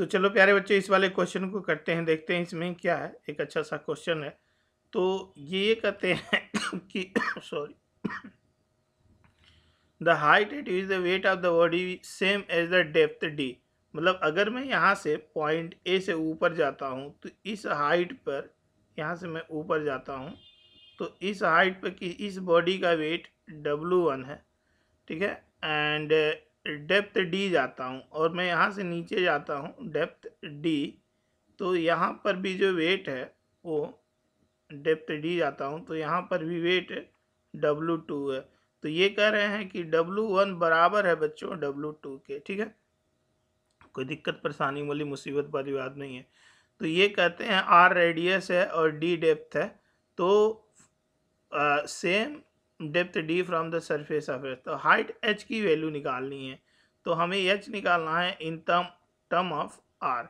तो चलो प्यारे बच्चे इस वाले क्वेश्चन को करते हैं देखते हैं इसमें क्या है एक अच्छा सा क्वेश्चन है तो ये कहते हैं कि sorry the height it is the weight of the body same as the depth D मतलब अगर मैं यहाँ से पॉइंट ए से ऊपर जाता हूँ तो इस हाइट पर यहाँ से मैं ऊपर जाता हूँ तो इस हाइट पर कि इस बॉडी का वेट डब्लू वन है ठीक है एंड डेप्थ डी जाता हूँ और मैं यहाँ से नीचे जाता हूँ डेप्थ डी तो यहाँ पर भी जो वेट है वो डेप्थ डी जाता हूँ तो यहाँ पर भी वेट डब्लू टू है तो ये कह रहे हैं कि डब्लू वन बराबर है बच्चों डब्लू टू के ठीक है कोई दिक्कत परेशानी वाली मुसीबत वाली बात नहीं है तो ये कहते हैं आर रेडियस है और डी डेप्थ है तो आ, same depth D from the surface of H तो हाइट एच की वैल्यू निकालनी है तो हमें एच निकालना है in term term of R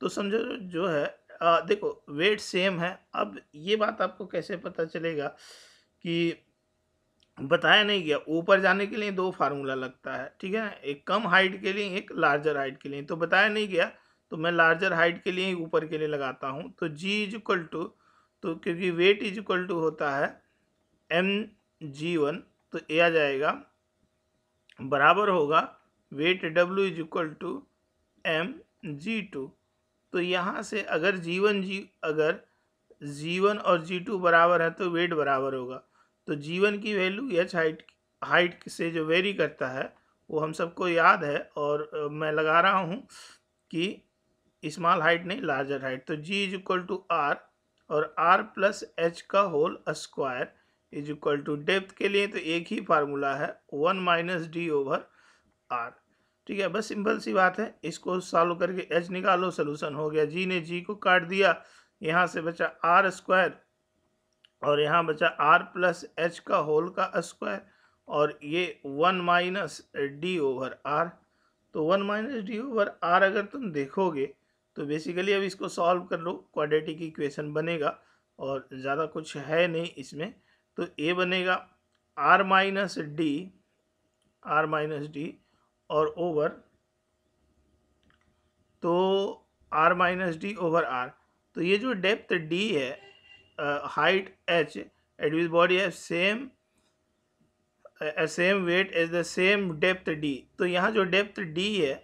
तो समझो जो है आ, देखो वेट सेम है अब ये बात आपको कैसे पता चलेगा कि बताया नहीं गया ऊपर जाने के लिए दो फार्मूला लगता है ठीक है ना एक कम हाइट के लिए एक लार्जर हाइट के लिए तो बताया नहीं गया तो मैं लार्जर हाइट के लिए ही ऊपर के लिए लगाता हूँ तो जी इज इक्वल टू तो क्योंकि वेट इज इक्वल टू होता है एम जी वन तो ए आ जाएगा बराबर होगा weight W is equal to M G two तो यहाँ से अगर जी वन जी अगर जी वन और जी टू बराबर है तो वेट बराबर होगा तो जी वन की वैल्यू एच हाइट हाइट से जो वेरी करता है वो हम सबको याद है और मैं लगा रहा हूँ कि इस्माल हाइट नहीं लार्जर हाइट तो G is equal to R और आर प्लस एच का whole square is equal to depth के लिए तो एक ही फार्मूला है one minus D over R ठीक है बस सिंपल सी बात है इसको सॉल्व करके एच निकालो सोल्यूशन हो गया जी ने जी को काट दिया यहाँ से बचा आर स्क्वायर और यहाँ बचा आर प्लस एच का होल का स्क्वायर और ये one minus D over R तो one minus D over R अगर तुम देखोगे तो बेसिकली अब इसको सॉल्व कर लो क्वाड्रेटिक इक्वेशन बनेगा और ज़्यादा कुछ है नहीं इसमें तो ए बनेगा R minus D R minus D और ओवर तो R minus D over R तो ये जो डेप्थ डी है height H at which body है same same weight as the same depth D तो यहाँ जो डेप्थ डी है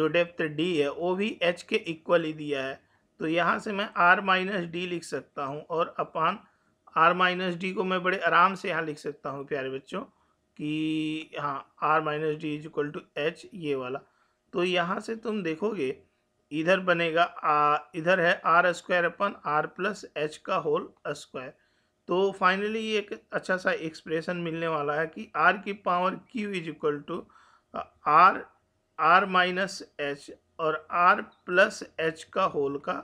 जो डेप्थ डी है वो भी एच के इक्वल ही दिया है तो यहाँ से मैं आर माइनस डी लिख सकता हूँ और अपान आर माइनस डी को मैं बड़े आराम से यहाँ लिख सकता हूँ प्यारे बच्चों कि हाँ R minus D is equal to H ये वाला तो यहाँ से तुम देखोगे इधर बनेगा आ, इधर है आर स्क्वायर अपन आर प्लस एच का होल स्क्वायर तो फाइनली ये एक अच्छा सा एक्सप्रेशन मिलने वाला है कि आर की power Q is equal to R R minus H और आर प्लस एच का होल का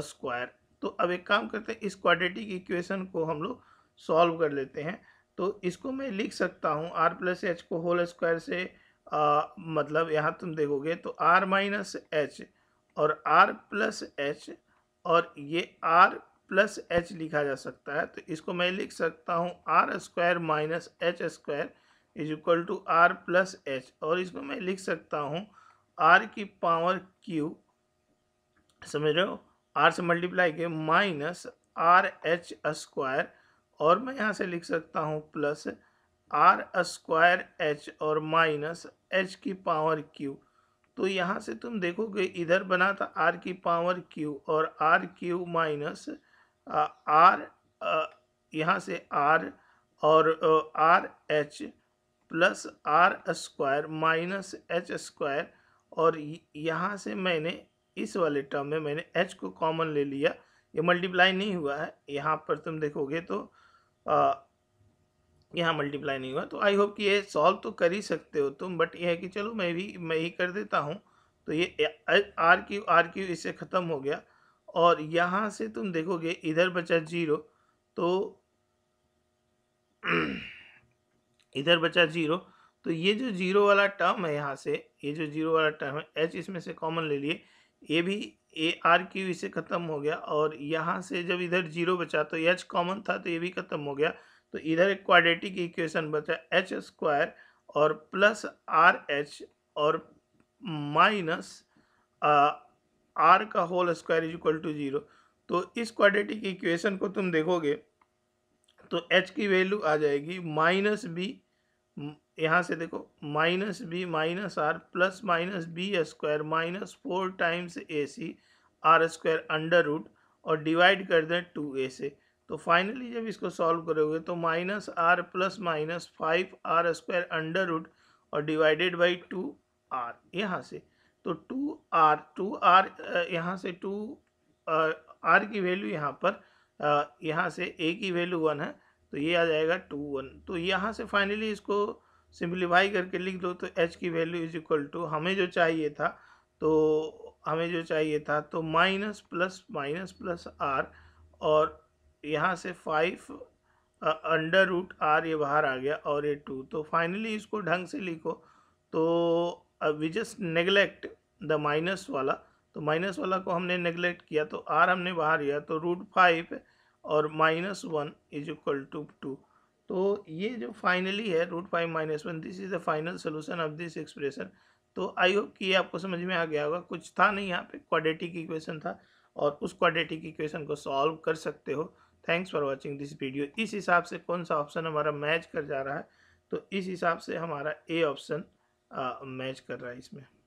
स्क्वायर तो अब एक काम करते हैं इस क्वाड्रेटिक इक्वेशन को हम लोग सॉल्व कर लेते हैं तो इसको मैं लिख सकता हूँ आर प्लस एच को होल स्क्वायर से आ, मतलब यहाँ तुम देखोगे तो आर माइनस एच और आर प्लस एच और ये आर प्लस एच लिखा जा सकता है तो इसको मैं लिख सकता हूँ R square minus H square is equal to R plus H और इसको मैं लिख सकता हूँ आर की पावर क्यू समझ रहे हो आर से मल्टीप्लाई के माइनस आर एच स्क्वायर और मैं यहाँ से लिख सकता हूँ प्लस आर स्क्वायर एच और माइनस एच की पावर क्यू तो यहाँ से तुम देखोगे इधर बना था आर की पावर क्यू और आर क्यू माइनस आर यहाँ से आर और R H plus R square minus H square और यहाँ से मैंने इस वाले टर्म में मैंने एच को कॉमन ले लिया ये मल्टीप्लाई नहीं हुआ है यहाँ पर तुम देखोगे तो आ, यहाँ मल्टीप्लाई नहीं हुआ तो आई होप कि ये सॉल्व तो कर ही सकते हो तुम बट ये है कि चलो मैं भी मैं ही कर देता हूँ तो ये आर क्यू आर क्यू इससे ख़त्म हो गया और यहाँ से तुम देखोगे इधर बचा जीरो तो इधर बचा जीरो तो ये जो जीरो वाला टर्म है यहाँ से ये जो जीरो वाला टर्म है एच इसमें से कॉमन ले लिए ये भी ए आर क्यू इसे ख़त्म हो गया और यहाँ से जब इधर जीरो बचा तो एच कॉमन था तो ये भी ख़त्म हो गया तो इधर एक क्वाड्रेटिक इक्वेशन बचा एच स्क्वायर और प्लस आर एच और माइनस आर का whole square is equal to zero तो इस क्वाड्रेटिक इक्वेशन को तुम देखोगे तो एच की वैल्यू आ जाएगी माइनस बी यहाँ से देखो minus B minus R plus minus B square minus four times A C R square under root और डिवाइड कर दें टू ए से तो फाइनली जब इसको सॉल्व करोगे तो minus R plus minus five R square under root और डिवाइडेड बाई टू आर यहाँ से तो टू आर टू आर यहाँ से टू आर की वैल्यू यहाँ पर यहाँ से ए की वैल्यू वन है तो ये आ जाएगा टू वन तो यहाँ से फाइनली इसको सिंप्लीफाई करके लिख दो तो एच की वैल्यू इज इक्वल टू हमें जो चाहिए था तो हमें जो चाहिए था तो minus plus minus plus R और यहाँ से फाइव अंडर रूट आर ये बाहर आ गया और ये टू तो फाइनली इसको ढंग से लिखो तो we just neglect the minus वाला तो माइनस वाला को हमने नेगलेक्ट किया तो आर हमने बाहर लिया तो रूट फाइव और minus one is equal to two तो ये जो फाइनली है root five minus one this is the final solution of this expression तो आई होप कि ये आपको समझ में आ गया होगा कुछ था नहीं यहाँ पे क्वाड्रेटिक इक्वेशन था और उस क्वाड्रेटिक इक्वेशन को सॉल्व कर सकते हो thanks for watching this video इस हिसाब से कौन सा ऑप्शन हमारा मैच कर जा रहा है तो इस हिसाब से हमारा ए ऑप्शन मैच कर रहा है इसमें